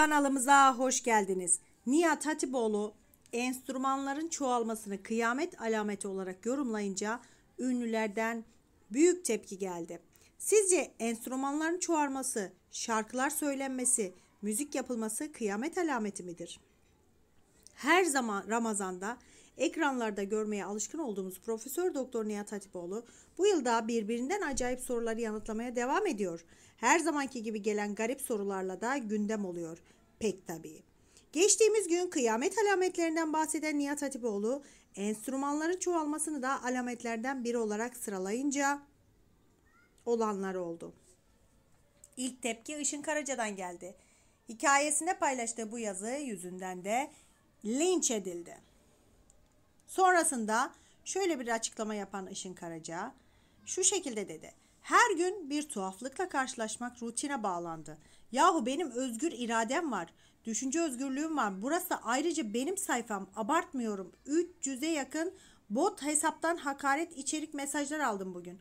Kanalımıza hoş geldiniz. Nihat Hatipoğlu enstrümanların çoğalmasını kıyamet alameti olarak yorumlayınca ünlülerden büyük tepki geldi. Sizce enstrümanların çoğalması, şarkılar söylenmesi, müzik yapılması kıyamet alameti midir? Her zaman Ramazan'da ekranlarda görmeye alışkın olduğumuz Profesör Doktor Nihat Hatipoğlu bu yılda birbirinden acayip soruları yanıtlamaya devam ediyor. Her zamanki gibi gelen garip sorularla da gündem oluyor. Pek tabii. Geçtiğimiz gün kıyamet alametlerinden bahseden Nihat Hatipoğlu enstrümanların çoğalmasını da alametlerden biri olarak sıralayınca olanlar oldu. İlk tepki Işın Karaca'dan geldi. Hikayesinde paylaştığı bu yazı yüzünden de linç edildi. Sonrasında şöyle bir açıklama yapan Işın Karaca şu şekilde dedi. Her gün bir tuhaflıkla karşılaşmak rutine bağlandı. Yahu benim özgür iradem var. Düşünce özgürlüğüm var. Burası ayrıca benim sayfam. Abartmıyorum. 300'e yakın bot hesaptan hakaret içerik mesajlar aldım bugün.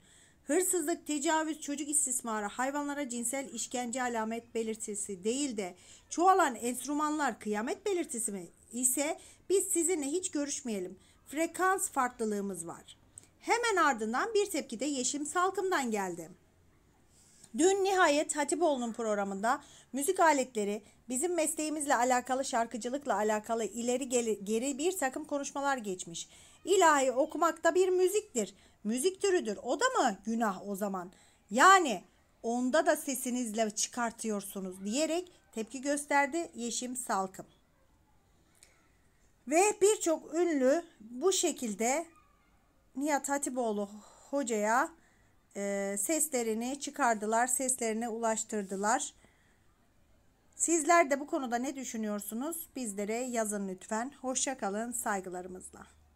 Hırsızlık, tecavüz, çocuk istismarı, hayvanlara cinsel işkence alamet belirtisi değil de çoğalan enstrümanlar kıyamet belirtisi mi ise biz sizinle hiç görüşmeyelim frekans farklılığımız var. Hemen ardından bir tepki de Yeşim Salkım'dan geldi. Dün nihayet Hatipoğlu'nun programında müzik aletleri bizim mesleğimizle alakalı şarkıcılıkla alakalı ileri geri, geri bir takım konuşmalar geçmiş. İlahi okumak da bir müziktir. Müzik türüdür. O da mı günah o zaman? Yani onda da sesinizle çıkartıyorsunuz diyerek tepki gösterdi Yeşim Salkım. Ve birçok ünlü bu şekilde Nihat Hatipoğlu hocaya e, seslerini çıkardılar, seslerini ulaştırdılar. Sizler de bu konuda ne düşünüyorsunuz? Bizlere yazın lütfen. Hoşçakalın saygılarımızla.